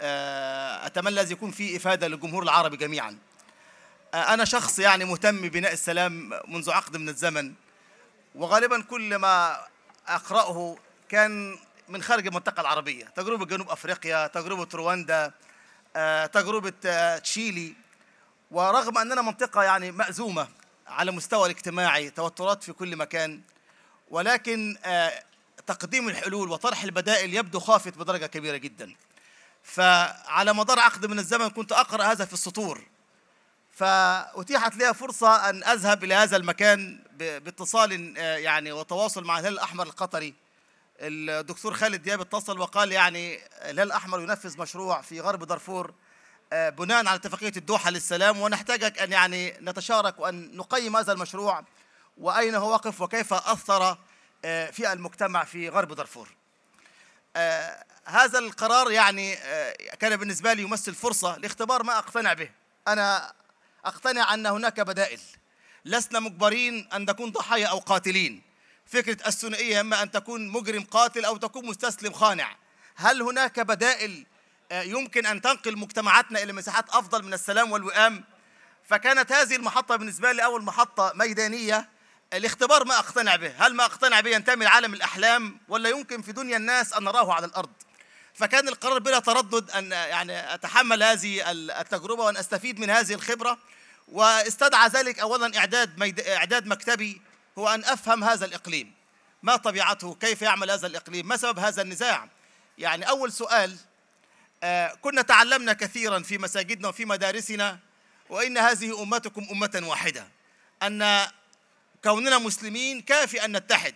آه، أتمنى أن يكون في إفادة للجمهور العربي جميعا آه، أنا شخص يعني مهتم ببناء السلام منذ عقد من الزمن وغالبا كل ما أقرأه كان من خارج المنطقة العربية تجربة جنوب أفريقيا تجربة رواندا آه، تجربة تشيلي ورغم أننا منطقة يعني مأزومة على مستوى الاجتماعي توترات في كل مكان ولكن تقديم الحلول وطرح البدائل يبدو خافت بدرجة كبيرة جداً فعلى مدار عقد من الزمن كنت أقرأ هذا في السطور فأتيحت لي فرصة أن أذهب إلى هذا المكان باتصال آه، يعني وتواصل مع الهلال الأحمر القطري الدكتور خالد دياب اتصل وقال يعني الهلال الأحمر ينفذ مشروع في غرب دارفور آه، بناء على اتفاقية الدوحة للسلام ونحتاجك أن يعني نتشارك وأن نقيم هذا المشروع وأين هو واقف وكيف أثر آه، في المجتمع في غرب دارفور آه، هذا القرار يعني آه، كان بالنسبة لي يمثل فرصة لاختبار ما أقتنع به أنا أقتنع أن هناك بدائل لسنا مجبرين أن نكون ضحايا أو قاتلين فكرة الثنائية إما أن تكون مجرم قاتل أو تكون مستسلم خانع هل هناك بدائل آه، يمكن أن تنقل مجتمعاتنا إلى مساحات أفضل من السلام والوئام فكانت هذه المحطة بالنسبة لي أول محطة ميدانية الاختبار ما أقتنع به هل ما أقتنع به ينتمي لعالم الأحلام ولا يمكن في دنيا الناس أن نراه على الأرض فكان القرار بلا تردد أن يعني أتحمل هذه التجربة وأن أستفيد من هذه الخبرة واستدعى ذلك أولا إعداد, إعداد مكتبي هو أن أفهم هذا الإقليم ما طبيعته كيف يعمل هذا الإقليم ما سبب هذا النزاع يعني أول سؤال آه، كنا تعلمنا كثيرا في مساجدنا وفي مدارسنا وإن هذه أمتكم أمة واحدة أن كوننا مسلمين كافي أن نتحد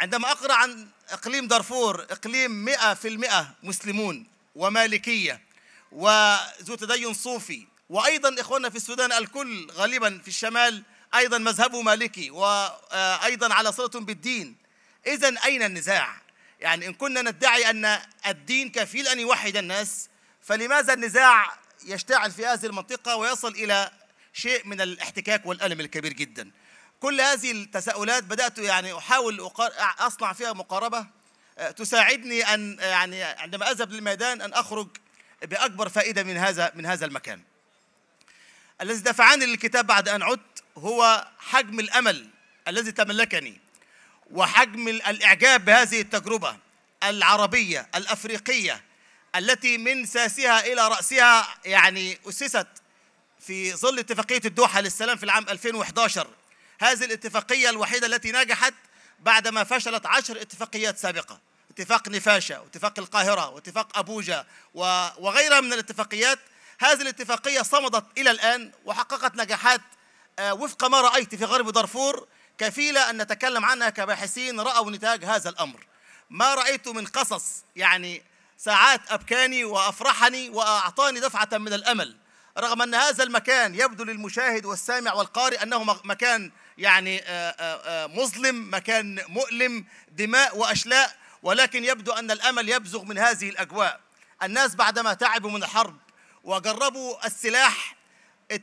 عندما أقرأ عن إقليم دارفور إقليم 100% مسلمون ومالكية وذو تدين صوفي وأيضا إخواننا في السودان الكل غالبا في الشمال أيضا مذهبه مالكي وأيضا على صلة بالدين إذا أين النزاع؟ يعني إن كنا ندعي أن الدين كفيل أن يوحد الناس فلماذا النزاع يشتعل في هذه المنطقة ويصل إلى شيء من الاحتكاك والألم الكبير جدا كل هذه التساؤلات بدات يعني احاول اصنع فيها مقاربه آه، تساعدني ان آه، يعني عندما اذهب للميدان ان اخرج باكبر فائده من هذا من هذا المكان. الذي دفعني للكتاب بعد ان عدت هو حجم الامل الذي تملكني وحجم الاعجاب بهذه التجربه العربيه الافريقيه التي من ساسها الى راسها يعني اسست في ظل اتفاقيه الدوحه للسلام في العام 2011 هذه الاتفاقية الوحيدة التي نجحت بعدما فشلت عشر اتفاقيات سابقة اتفاق نفاشا واتفاق القاهرة واتفاق أبوجا وغيرها من الاتفاقيات هذه الاتفاقية صمدت إلى الآن وحققت نجاحات آه، وفق ما رأيت في غرب دارفور كفيلة أن نتكلم عنها كباحثين رأوا نتاج هذا الأمر ما رأيت من قصص يعني ساعات أبكاني وأفرحني وأعطاني دفعة من الأمل رغم أن هذا المكان يبدو للمشاهد والسامع والقارئ أنه مكان يعني آه، آه، آه، مظلم مكان مؤلم دماء وأشلاء ولكن يبدو أن الأمل يبزغ من هذه الأجواء الناس بعدما تعبوا من الحرب وجربوا السلاح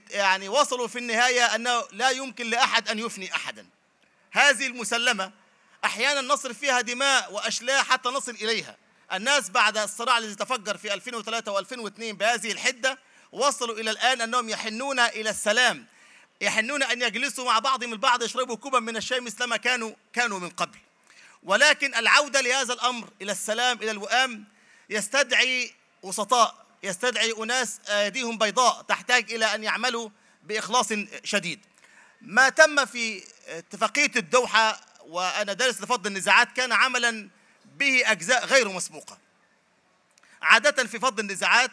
يعني وصلوا في النهاية أنه لا يمكن لأحد أن يفني أحدا هذه المسلمة أحيانا نصرف فيها دماء وأشلاء حتى نصل إليها الناس بعد الصراع الذي تفجر في 2003 و2002 بهذه الحدة وصلوا إلى الآن أنهم يحنون إلى السلام يحنون أن يجلسوا مع بعضهم البعض يشربوا كوبا من الشاي مثلما كانوا كانوا من قبل ولكن العودة لهذا الأمر إلى السلام إلى الوئام يستدعي وسطاء يستدعي أناس أيديهم بيضاء تحتاج إلى أن يعملوا بإخلاص شديد ما تم في اتفاقية الدوحة وأنا دارس لفض النزاعات كان عملا به أجزاء غير مسبوقة عادة في فض النزاعات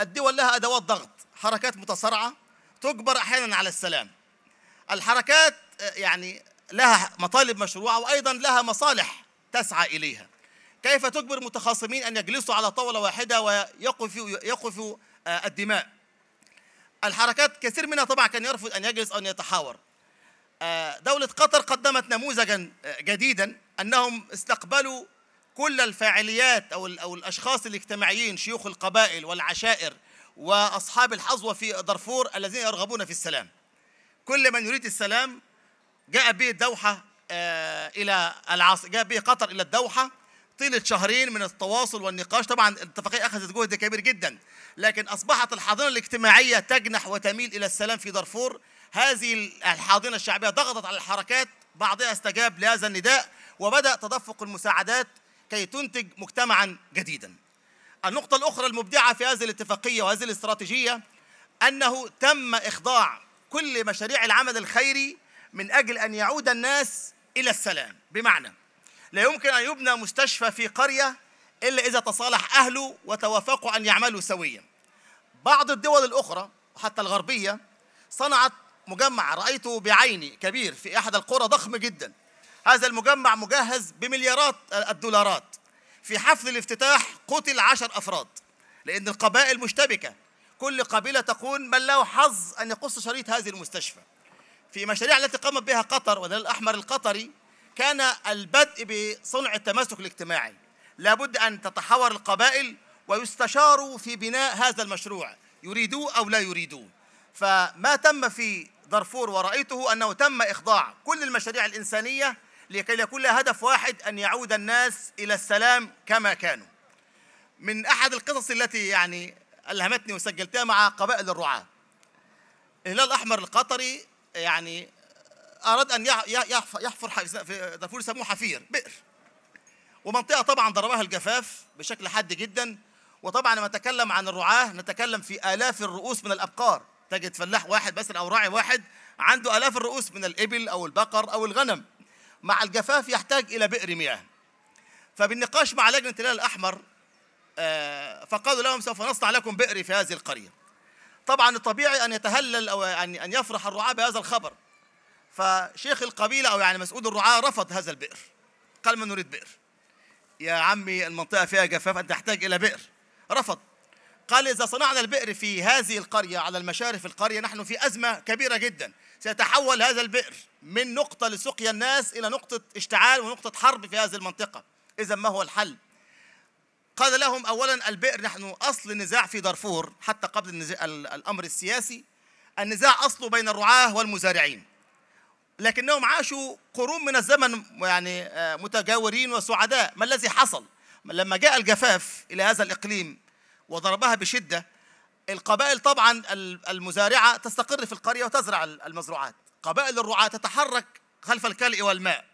الدول لها أدوات ضغط حركات متصارعه تجبر أحيانا على السلام الحركات آه، يعني لها مطالب مشروعة وأيضا لها مصالح تسعى إليها كيف تجبر متخاصمين أن يجلسوا على طاولة واحدة ويقفوا يقفوا آه، الدماء الحركات كثير منها طبعا كان يرفض أن يجلس أو أن يتحاور آه، دولة قطر قدمت نموذجا جديدا أنهم استقبلوا كل الفاعليات أو, أو الأشخاص الاجتماعيين شيوخ القبائل والعشائر وأصحاب الحظوة في دارفور الذين يرغبون في السلام كل من يريد السلام جاء به الدوحة آه، إلى العاص جاء به قطر إلى الدوحة طيلة شهرين من التواصل والنقاش طبعا الاتفاقية أخذت جهد كبير جدا لكن أصبحت الحاضنة الاجتماعية تجنح وتميل إلى السلام في دارفور هذه الحاضنة الشعبية ضغطت على الحركات بعضها استجاب لهذا النداء وبدأ تدفق المساعدات كي تنتج مجتمعا جديدا النقطة الأخرى المبدعة في هذه الاتفاقية وهذه الاستراتيجية أنه تم إخضاع كل مشاريع العمل الخيري من أجل أن يعود الناس إلى السلام بمعنى لا يمكن أن يبنى مستشفى في قرية إلا إذا تصالح أهله وتوافقوا أن يعملوا سويا بعض الدول الأخرى وحتى الغربية صنعت مجمع رأيته بعيني كبير في أحد القرى ضخم جدا هذا المجمع مجهز بمليارات الدولارات في حفل الافتتاح قتل عشر أفراد لأن القبائل مشتبكة كل قبيلة تقول من له حظ أن يقص شريط هذه المستشفى في مشاريع التي قامت بها قطر والهلال الأحمر القطري كان البدء بصنع التماسك الاجتماعي لابد أن تتحاور القبائل ويستشاروا في بناء هذا المشروع يريدوه أو لا يريدوه فما تم في دارفور ورأيته أنه تم إخضاع كل المشاريع الإنسانية لكي يكون لها هدف واحد أن يعود الناس إلى السلام كما كانوا من أحد القصص التي يعني ألهمتني وسجلتها مع قبائل الرعاة الهلال الأحمر القطري يعني أراد أن يحفر في دارفور يسموه حفير بئر ومنطقة طبعا ضربها الجفاف بشكل حاد جدا وطبعا لما نتكلم عن الرعاة نتكلم في آلاف الرؤوس من الأبقار تجد فلاح واحد مثلا أو راعي واحد عنده آلاف الرؤوس من الإبل أو البقر أو الغنم مع الجفاف يحتاج إلى بئر مياه فبالنقاش مع لجنة الهلال الأحمر آه، فقالوا لهم سوف نصنع لكم بئر في هذه القرية طبعا الطبيعي أن يتهلل أو يعني أن يفرح الرعاة بهذا الخبر فشيخ القبيلة أو يعني مسؤول الرعاة رفض هذا البئر قال ما نريد بئر يا عمي المنطقة فيها جفاف أنت تحتاج إلى بئر رفض قال إذا صنعنا البئر في هذه القرية على المشارف القرية نحن في أزمة كبيرة جدا سيتحول هذا البئر من نقطة لسقيا الناس إلى نقطة اشتعال ونقطة حرب في هذه المنطقة إذا ما هو الحل؟ قال لهم أولا البئر نحن أصل النزاع في دارفور حتى قبل الأمر السياسي النزاع أصله بين الرعاة والمزارعين لكنهم عاشوا قرون من الزمن يعني آه، متجاورين وسعداء ما الذي حصل لما جاء الجفاف إلى هذا الإقليم وضربها بشدة القبائل طبعا المزارعة تستقر في القرية وتزرع المزروعات قبائل الرعاة تتحرك خلف الكلء والماء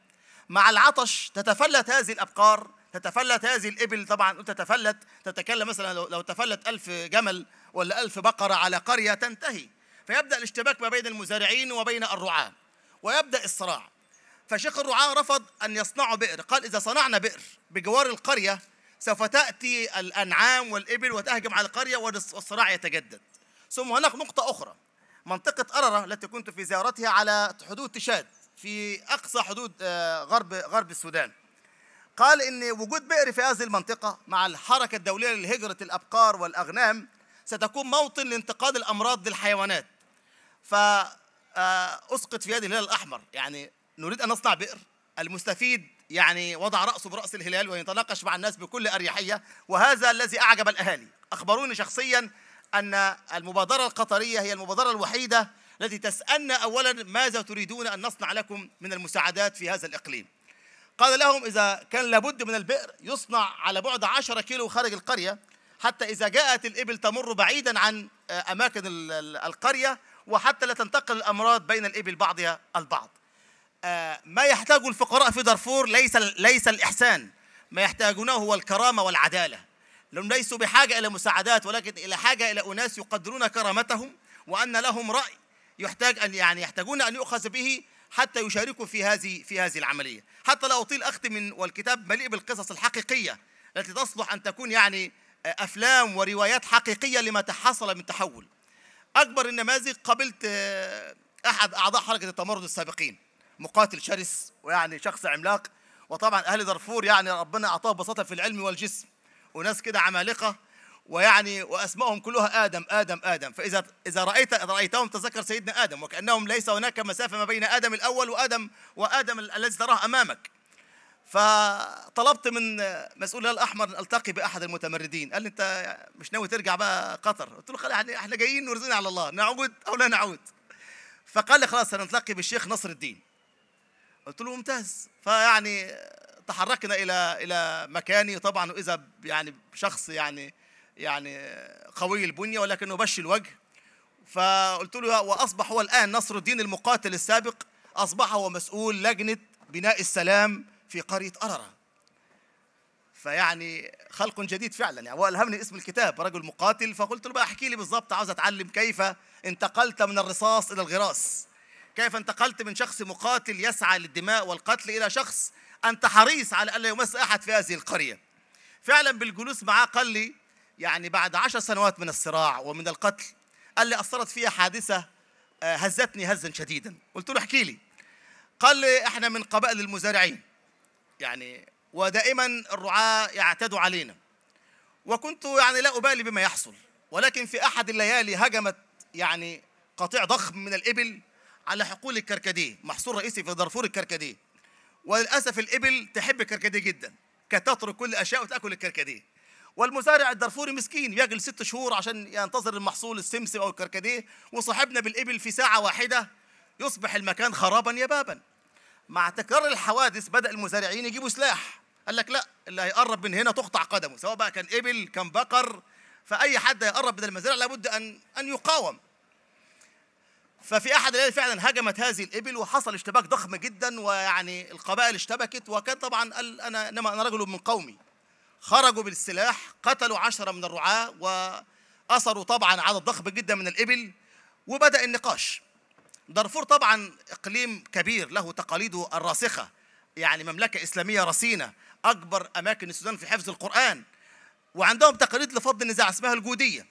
مع العطش تتفلت هذه الأبقار تتفلت هذه الإبل طبعا تتفلت تتكلم مثلا لو تفلت ألف جمل ولا ألف بقرة على قرية تنتهي فيبدأ الاشتباك ما بين المزارعين وبين الرعاة ويبدأ الصراع فشيخ الرعاة رفض أن يصنعوا بئر قال إذا صنعنا بئر بجوار القرية سوف تأتي الأنعام والإبل وتهجم على القرية والصراع يتجدد ثم هناك نقطة أخرى منطقة أررة التي كنت في زيارتها على حدود تشاد في أقصى حدود آه، غرب غرب السودان قال إن وجود بئر في هذه المنطقة مع الحركة الدولية لهجرة الأبقار والأغنام ستكون موطن لانتقاد الأمراض للحيوانات فأسقط آه، في هذه الهلال الأحمر يعني نريد أن نصنع بئر المستفيد يعني وضع رأسه برأس الهلال ويتناقش مع الناس بكل أريحية وهذا الذي أعجب الأهالي أخبروني شخصيا أن المبادرة القطرية هي المبادرة الوحيدة التي تسألنا أولا ماذا تريدون أن نصنع لكم من المساعدات في هذا الإقليم قال لهم إذا كان لابد من البئر يصنع على بعد 10 كيلو خارج القرية حتى إذا جاءت الإبل تمر بعيدا عن آه، أماكن القرية وحتى لا تنتقل الأمراض بين الإبل بعضها البعض ما يحتاجه الفقراء في دارفور ليس ليس الإحسان ما يحتاجونه هو الكرامة والعدالة لأنهم ليسوا بحاجة إلى مساعدات ولكن إلى حاجة إلى أناس يقدرون كرامتهم وأن لهم رأي يحتاج أن يعني يحتاجون أن يؤخذ به حتى يشاركوا في هذه في هذه العملية حتى لا أطيل أختي من والكتاب مليء بالقصص الحقيقية التي تصلح أن تكون يعني آه، أفلام وروايات حقيقية لما حصل من تحول أكبر النماذج قابلت آه، أحد أعضاء حركة التمرد السابقين مقاتل شرس ويعني شخص عملاق وطبعا اهل دارفور يعني ربنا اعطاه بساطه في العلم والجسم وناس كده عمالقه ويعني واسمائهم كلها ادم ادم ادم فاذا اذا رايت إذا رايتهم تذكر سيدنا ادم وكانهم ليس هناك مسافه ما بين ادم الاول وادم وادم الذي تراه امامك فطلبت من مسؤول الهلال الاحمر ان التقي باحد المتمردين قال لي انت مش ناوي ترجع بقى قطر قلت له خلاص احنا جايين ورزقنا على الله نعود او لا نعود فقال لي خلاص هنلتقي بالشيخ نصر الدين قلت له ممتاز فيعني تحركنا الى الى مكاني طبعا واذا يعني شخص يعني يعني قوي البنيه ولكنه بش الوجه فقلت له واصبح هو الان نصر الدين المقاتل السابق اصبح هو مسؤول لجنه بناء السلام في قريه ارره فيعني خلق جديد فعلا يعني والهمني اسم الكتاب رجل مقاتل فقلت له بقى احكي لي بالظبط عاوز اتعلم كيف انتقلت من الرصاص الى الغراس كيف انتقلت من شخص مقاتل يسعى للدماء والقتل إلى شخص أنت حريص على ألا يمس أحد في هذه القرية فعلا بالجلوس معاه قال لي يعني بعد عشر سنوات من الصراع ومن القتل قال لي أثرت فيها حادثة آه، هزتني هزا شديدا قلت له احكي لي قال لي احنا من قبائل المزارعين يعني ودائما الرعاة يعتدوا علينا وكنت يعني لا أبالي بما يحصل ولكن في أحد الليالي هجمت يعني قطيع ضخم من الإبل على حقول الكركديه محصول رئيسي في دارفور الكركديه وللاسف الابل تحب الكركديه جدا تترك كل اشياء وتاكل الكركديه والمزارع الدارفوري مسكين بياكل ست شهور عشان ينتظر المحصول السمسم او الكركديه وصاحبنا بالابل في ساعه واحده يصبح المكان خرابا يبابا مع تكرار الحوادث بدا المزارعين يجيبوا سلاح قال لك لا اللي هيقرب من هنا تقطع قدمه سواء بقى كان ابل كان بقر فاي حد هيقرب من المزارع لابد ان ان يقاوم ففي احد الليالي فعلا هجمت هذه الابل وحصل اشتباك ضخم جدا ويعني القبائل اشتبكت وكان طبعا قال انا انما انا رجل من قومي خرجوا بالسلاح قتلوا عشرة من الرعاة وأثروا طبعا عدد ضخم جدا من الإبل وبدأ النقاش دارفور طبعا إقليم كبير له تقاليده الراسخة يعني مملكة إسلامية رصينة أكبر أماكن السودان في حفظ القرآن وعندهم تقاليد لفض النزاع اسمها الجودية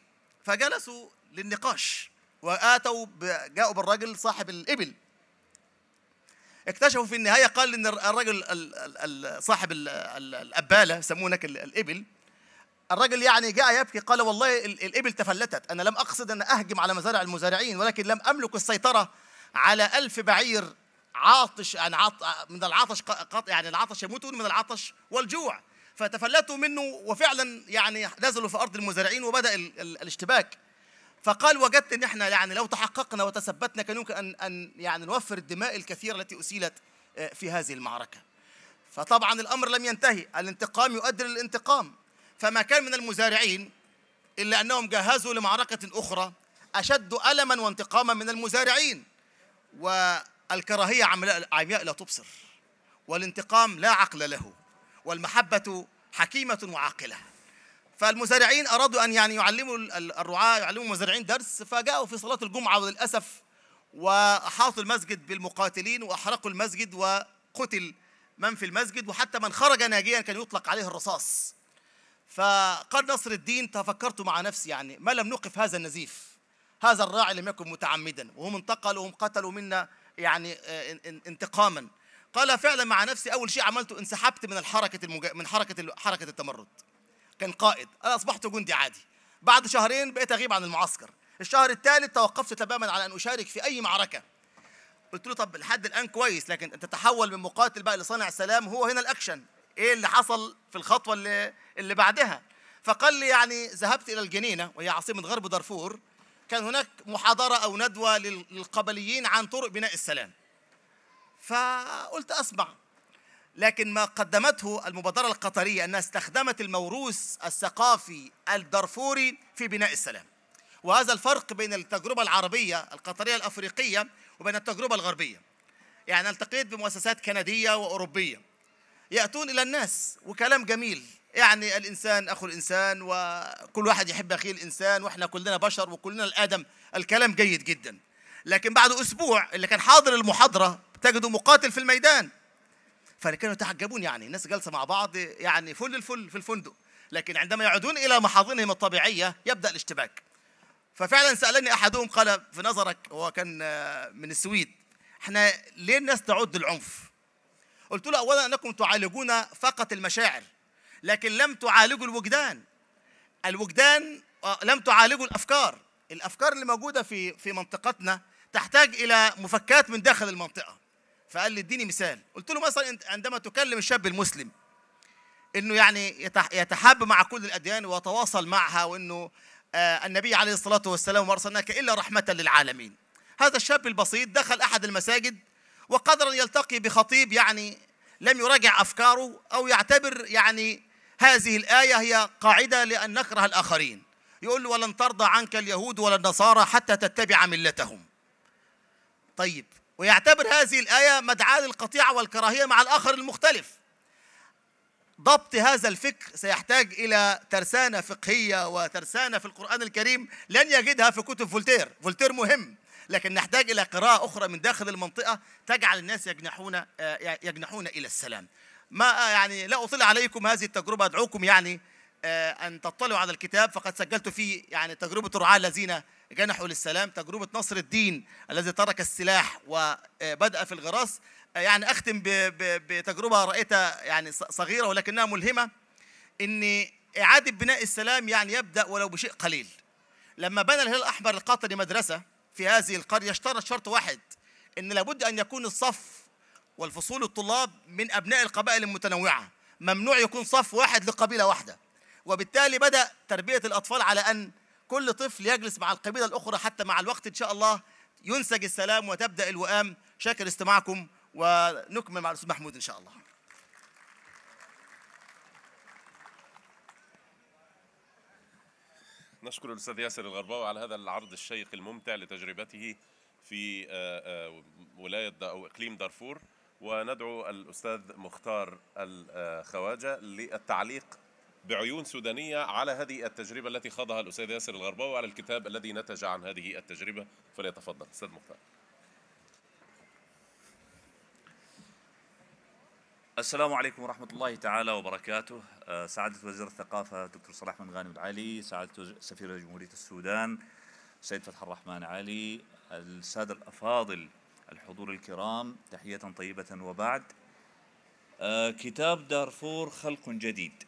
فجلسوا للنقاش واتوا جاءوا بالراجل صاحب الابل اكتشفوا في النهايه قال ان الراجل صاحب الاباله يسمونك الابل الرجل يعني جاء يبكي قال والله الابل تفلتت انا لم اقصد ان اهجم على مزارع المزارعين ولكن لم املك السيطره على ألف بعير عاطش يعني عط من العطش قط يعني العطش يموتون من العطش والجوع فتفلتوا منه وفعلا يعني نزلوا في ارض المزارعين وبدا ال... ال... الاشتباك فقال وجدت ان احنا يعني لو تحققنا وتثبتنا كان يمكن ان ان يعني نوفر الدماء الكثيره التي اسيلت آه، في هذه المعركه. فطبعا الامر لم ينتهي، الانتقام يؤدي للانتقام، فما كان من المزارعين الا انهم جهزوا لمعركه اخرى اشد الما وانتقاما من المزارعين. والكراهيه عمياء لا تبصر، والانتقام لا عقل له، والمحبه حكيمه وعاقله. فالمزارعين أرادوا أن يعني يعلموا الرعاة يعلموا المزارعين درس فجاءوا في صلاة الجمعة وللأسف وأحاطوا المسجد بالمقاتلين وأحرقوا المسجد وقتل من في المسجد وحتى من خرج ناجيا كان يطلق عليه الرصاص فقال نصر الدين تفكرت مع نفسي يعني ما لم نوقف هذا النزيف هذا الراعي لم يكن متعمدا وهم انتقلوا وهم قتلوا منا يعني آه، انتقاما قال فعلا مع نفسي اول شيء عملته انسحبت من الحركه المجا... من حركه حركه التمرد كان قائد انا اصبحت جندي عادي بعد شهرين بقيت اغيب عن المعسكر الشهر الثالث توقفت تماما على ان اشارك في اي معركه قلت له طب لحد الان كويس لكن انت تحول من مقاتل بقى لصانع سلام هو هنا الاكشن ايه اللي حصل في الخطوه اللي اللي بعدها فقال لي يعني ذهبت الى الجنينه وهي عاصمه غرب دارفور كان هناك محاضره او ندوه للقبليين عن طرق بناء السلام فقلت اسمع لكن ما قدمته المبادرة القطرية أنها استخدمت الموروث الثقافي الدارفوري في بناء السلام وهذا الفرق بين التجربة العربية القطرية الأفريقية وبين التجربة الغربية يعني التقيت بمؤسسات كندية وأوروبية يأتون إلى الناس وكلام جميل يعني الإنسان أخو الإنسان وكل واحد يحب أخيه الإنسان وإحنا كلنا بشر وكلنا الآدم الكلام جيد جدا لكن بعد أسبوع اللي كان حاضر المحاضرة تجده مقاتل في الميدان فكانوا يتعجبون يعني الناس جالسه مع بعض يعني فل الفل في الفندق لكن عندما يعودون الى محاضنهم الطبيعيه يبدا الاشتباك ففعلا سالني احدهم قال في نظرك هو كان من السويد احنا ليه الناس تعود للعنف قلت له اولا انكم تعالجون فقط المشاعر لكن لم تعالجوا الوجدان الوجدان آه، لم تعالجوا الافكار الافكار اللي موجوده في في منطقتنا تحتاج الى مفكات من داخل المنطقه فقال لي اديني مثال قلت له مثلا عندما تكلم الشاب المسلم انه يعني يتحاب مع كل الاديان ويتواصل معها وانه آه، النبي عليه الصلاه والسلام ما ارسلناك الا رحمه للعالمين هذا الشاب البسيط دخل احد المساجد وقدرا يلتقي بخطيب يعني لم يراجع افكاره او يعتبر يعني هذه الايه هي قاعده لان نكره الاخرين يقول له ولن ترضى عنك اليهود ولا النصارى حتى تتبع ملتهم طيب ويعتبر هذه الآية مدعاة للقطيعة والكراهية مع الآخر المختلف ضبط هذا الفكر سيحتاج إلى ترسانة فقهية وترسانة في القرآن الكريم لن يجدها في كتب فولتير فولتير مهم لكن نحتاج إلى قراءة أخرى من داخل المنطقة تجعل الناس يجنحون آه، يجنحون إلى السلام ما آه، يعني لا أطيل عليكم هذه التجربة أدعوكم يعني آه، أن تطلعوا على الكتاب فقد سجلت فيه يعني تجربة الرعاة الذين جنحوا للسلام تجربة نصر الدين الذي ترك السلاح وبدأ في الغراس آه، يعني أختم بتجربة رأيتها يعني صغيرة ولكنها ملهمة إن إعادة بناء السلام يعني يبدأ ولو بشيء قليل لما بنى الهلال الأحمر القطري مدرسة في هذه القرية اشترط شرط واحد إن لابد أن يكون الصف والفصول الطلاب من أبناء القبائل المتنوعة ممنوع يكون صف واحد لقبيلة واحدة وبالتالي بدأ تربية الأطفال على أن كل طفل يجلس مع القبيلة الأخرى حتى مع الوقت إن شاء الله ينسج السلام وتبدأ الوئام شاكر استماعكم ونكمل مع الأستاذ محمود إن شاء الله نشكر الأستاذ ياسر الغرباوي على هذا العرض الشيق الممتع لتجربته في آه، آه، ولاية أو إقليم دارفور وندعو الأستاذ مختار الخواجة للتعليق بعيون سودانية على هذه التجربة التي خاضها الأستاذ ياسر الغرباوي وعلى الكتاب الذي نتج عن هذه التجربة فليتفضل أستاذ مختار السلام عليكم ورحمة الله تعالى وبركاته آه، سعادة وزير الثقافة دكتور صلاح من غانم العلي سعادة سفير جمهورية السودان سيد فتح الرحمن علي السادة الأفاضل الحضور الكرام تحية طيبة وبعد آه، كتاب دارفور خلق جديد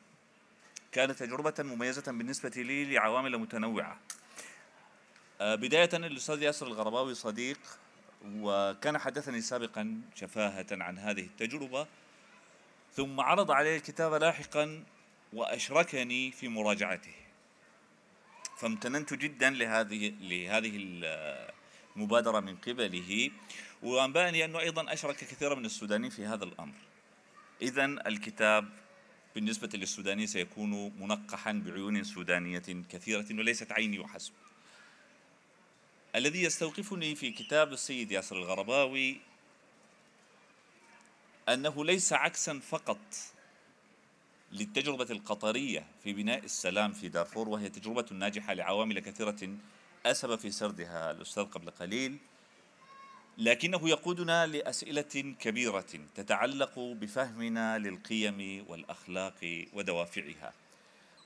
كانت تجربة مميزة بالنسبة لي لعوامل متنوعة آه، بداية الأستاذ ياسر الغرباوي صديق وكان حدثني سابقا شفاهة عن هذه التجربة ثم عرض علي الكتاب لاحقا وأشركني في مراجعته فامتننت جدا لهذه لهذه المبادرة من قبله وأنبأني أنه أيضا أشرك كثيرا من السودانيين في هذا الأمر إذا الكتاب بالنسبة للسوداني سيكون منقحا بعيون سودانية كثيرة وليست عيني وحسب الذي يستوقفني في كتاب السيد ياسر الغرباوي أنه ليس عكسا فقط للتجربة القطرية في بناء السلام في دارفور وهي تجربة ناجحة لعوامل كثيرة أسب في سردها الأستاذ قبل قليل لكنه يقودنا لاسئله كبيره تتعلق بفهمنا للقيم والاخلاق ودوافعها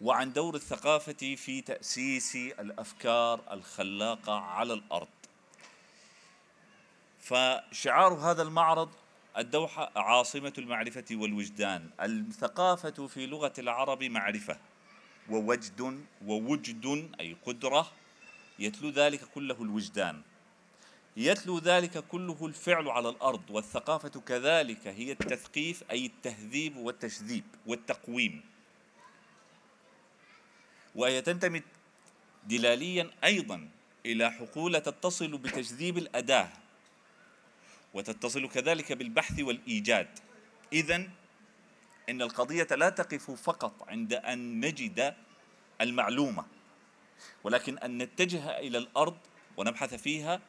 وعن دور الثقافه في تاسيس الافكار الخلاقه على الارض فشعار هذا المعرض الدوحه عاصمه المعرفه والوجدان الثقافه في لغه العرب معرفه ووجد ووجد اي قدره يتلو ذلك كله الوجدان يتلو ذلك كله الفعل على الارض والثقافه كذلك هي التثقيف اي التهذيب والتشذيب والتقويم وهي تنتمي دلاليا ايضا الى حقوله تتصل بتجذيب الاداه وتتصل كذلك بالبحث والايجاد اذا ان القضيه لا تقف فقط عند ان نجد المعلومه ولكن ان نتجه الى الارض ونبحث فيها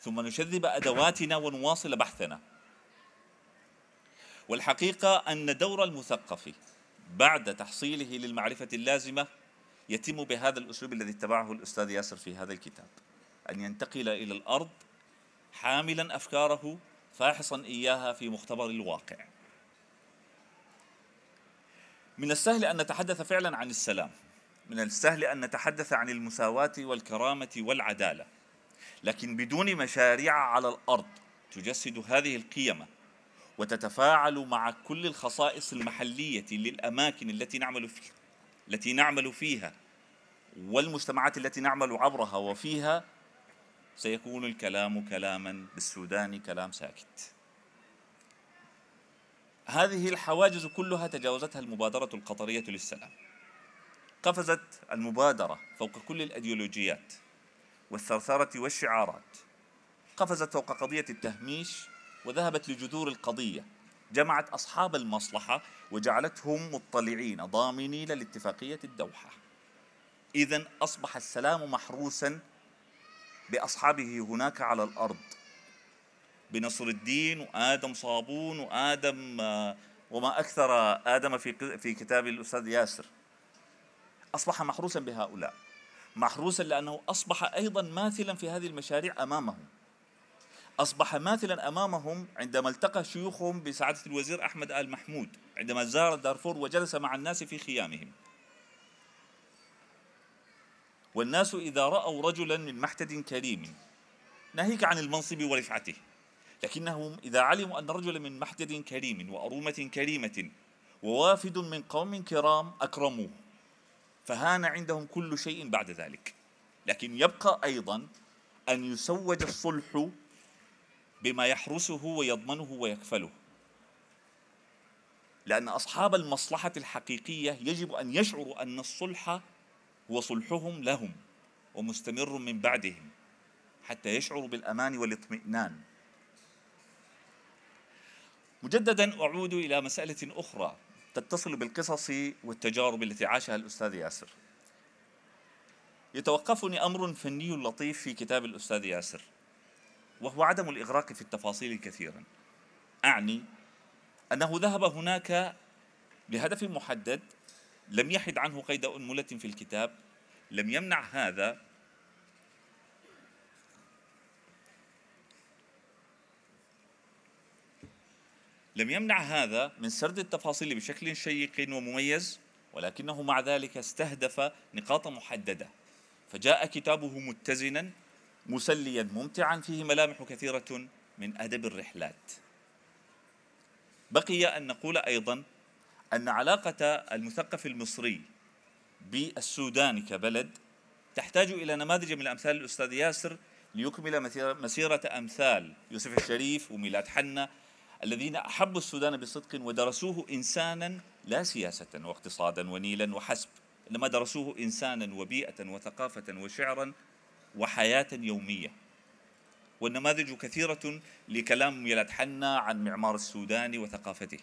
ثم نجذب ادواتنا ونواصل بحثنا والحقيقه ان دور المثقف بعد تحصيله للمعرفه اللازمه يتم بهذا الاسلوب الذي اتبعه الاستاذ ياسر في هذا الكتاب ان ينتقل الى الارض حاملا افكاره فاحصا اياها في مختبر الواقع من السهل ان نتحدث فعلا عن السلام من السهل ان نتحدث عن المساواه والكرامه والعداله لكن بدون مشاريع على الارض تجسد هذه القيم وتتفاعل مع كل الخصائص المحليه للاماكن التي نعمل فيها التي نعمل فيها والمجتمعات التي نعمل عبرها وفيها سيكون الكلام كلاما بالسوداني كلام ساكت هذه الحواجز كلها تجاوزتها المبادرة القطرية للسلام قفزت المبادرة فوق كل الأيديولوجيات والثرثرة والشعارات قفزت فوق قضية التهميش وذهبت لجذور القضية جمعت أصحاب المصلحة وجعلتهم مطلعين ضامنين لاتفاقية الدوحة إذا أصبح السلام محروسا بأصحابه هناك على الأرض بنصر الدين وآدم صابون وآدم آه، وما أكثر آدم في في كتاب الأستاذ ياسر أصبح محروسا بهؤلاء محروسا لأنه أصبح أيضا ماثلا في هذه المشاريع أمامهم أصبح ماثلا أمامهم عندما التقى شيوخهم بسعادة الوزير أحمد آل محمود عندما زار دارفور وجلس مع الناس في خيامهم والناس إذا رأوا رجلا من محتد كريم ناهيك عن المنصب ورفعته لكنهم إذا علموا أن رجلا من محتد كريم وأرومة كريمة ووافد من قوم كرام أكرموه فهان عندهم كل شيء بعد ذلك لكن يبقى أيضا أن يسوج الصلح بما يحرسه ويضمنه ويكفله لأن أصحاب المصلحة الحقيقية يجب أن يشعروا أن الصلح هو صلحهم لهم ومستمر من بعدهم حتى يشعروا بالأمان والاطمئنان مجددا أعود إلى مسألة أخرى تتصل بالقصص والتجارب التي عاشها الأستاذ ياسر يتوقفني أمر فني لطيف في كتاب الأستاذ ياسر وهو عدم الإغراق في التفاصيل كثيرا أعني أنه ذهب هناك بهدف محدد لم يحد عنه قيد أنملة في الكتاب لم يمنع هذا لم يمنع هذا من سرد التفاصيل بشكل شيق ومميز ولكنه مع ذلك استهدف نقاط محدده فجاء كتابه متزنا مسليا ممتعا فيه ملامح كثيره من ادب الرحلات بقي ان نقول ايضا ان علاقه المثقف المصري بالسودان كبلد تحتاج الى نماذج من امثال الاستاذ ياسر ليكمل مسيره امثال يوسف الشريف وميلاد حنا الذين أحبوا السودان بصدق ودرسوه إنسانا لا سياسة واقتصادا ونيلا وحسب إنما درسوه إنسانا وبيئة وثقافة وشعرا وحياة يومية والنماذج كثيرة لكلام ميلاد حنا عن معمار السودان وثقافته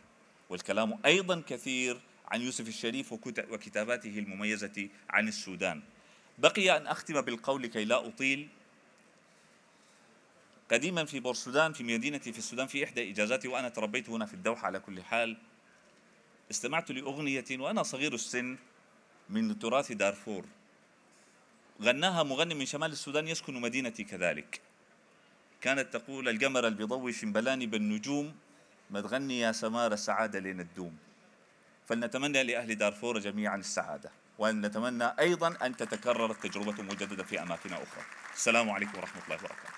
والكلام أيضا كثير عن يوسف الشريف وكتاباته المميزة عن السودان بقي أن أختم بالقول كي لا أطيل قديما في بورسودان في مدينتي في السودان في إحدى إجازاتي وأنا تربيت هنا في الدوحة على كل حال استمعت لأغنية وأنا صغير السن من تراث دارفور غناها مغني من شمال السودان يسكن مدينتي كذلك كانت تقول القمر البيضوي شمبلاني بالنجوم ما تغني يا سمار السعادة لين الدوم فلنتمنى لأهل دارفور جميعا السعادة ونتمنى أيضا أن تتكرر التجربة مجددا في أماكن أخرى السلام عليكم ورحمة الله وبركاته